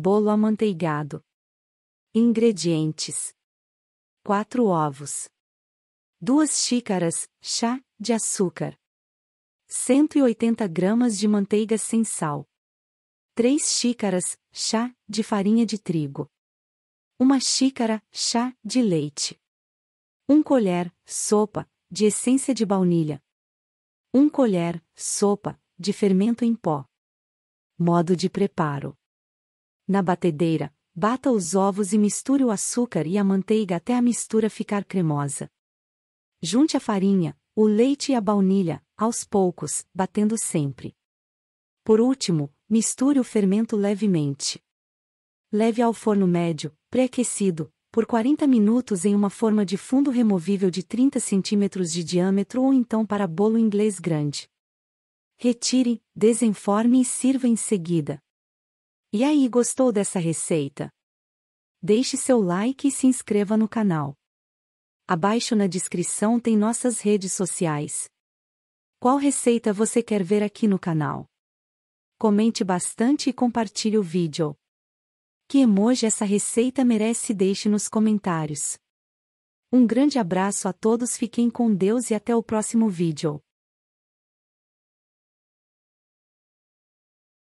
Bolo amanteigado. Ingredientes: 4 ovos, 2 xícaras chá de açúcar, 180 gramas de manteiga sem sal, 3 xícaras chá de farinha de trigo, 1 xícara chá de leite, 1 colher sopa de essência de baunilha, 1 colher sopa de fermento em pó. Modo de preparo: na batedeira, bata os ovos e misture o açúcar e a manteiga até a mistura ficar cremosa. Junte a farinha, o leite e a baunilha, aos poucos, batendo sempre. Por último, misture o fermento levemente. Leve ao forno médio, pré-aquecido, por 40 minutos em uma forma de fundo removível de 30 cm de diâmetro ou então para bolo inglês grande. Retire, desenforme e sirva em seguida. E aí, gostou dessa receita? Deixe seu like e se inscreva no canal. Abaixo na descrição tem nossas redes sociais. Qual receita você quer ver aqui no canal? Comente bastante e compartilhe o vídeo. Que emoji essa receita merece deixe nos comentários. Um grande abraço a todos, fiquem com Deus e até o próximo vídeo.